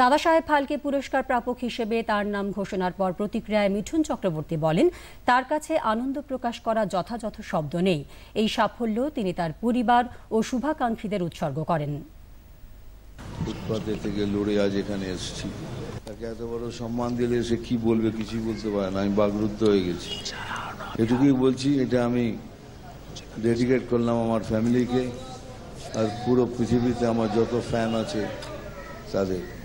দাদা সাহেব ফালকে পুরস্কার প্রাপক হিসেবে তার নাম ঘোষণার পর প্রতিক্রিয়ায় মিঠুন চক্রবর্তী বলেন তার কাছে আনন্দ প্রকাশ করা যথাযথ শব্দ নেই এই সাফল্য তিনি তার পরিবার ও শুভাকাঙ্ক্ষীদের উৎসর্গ করেন ফুটপাতে থেকে লড়ে আজ এখানে এসেছি তাকে এত বড় সম্মান দিলে সে কি বলবে কিছুই বলতে পারে না আমি বাগরুদ্ধ হয়ে গেছি এটুকুই বলছি এটা আমি ডেডিকেট করলাম আমার ফ্যামিলিকে আর পুরো পৃথিবীতে আমার যত ফ্যান আছে তাদের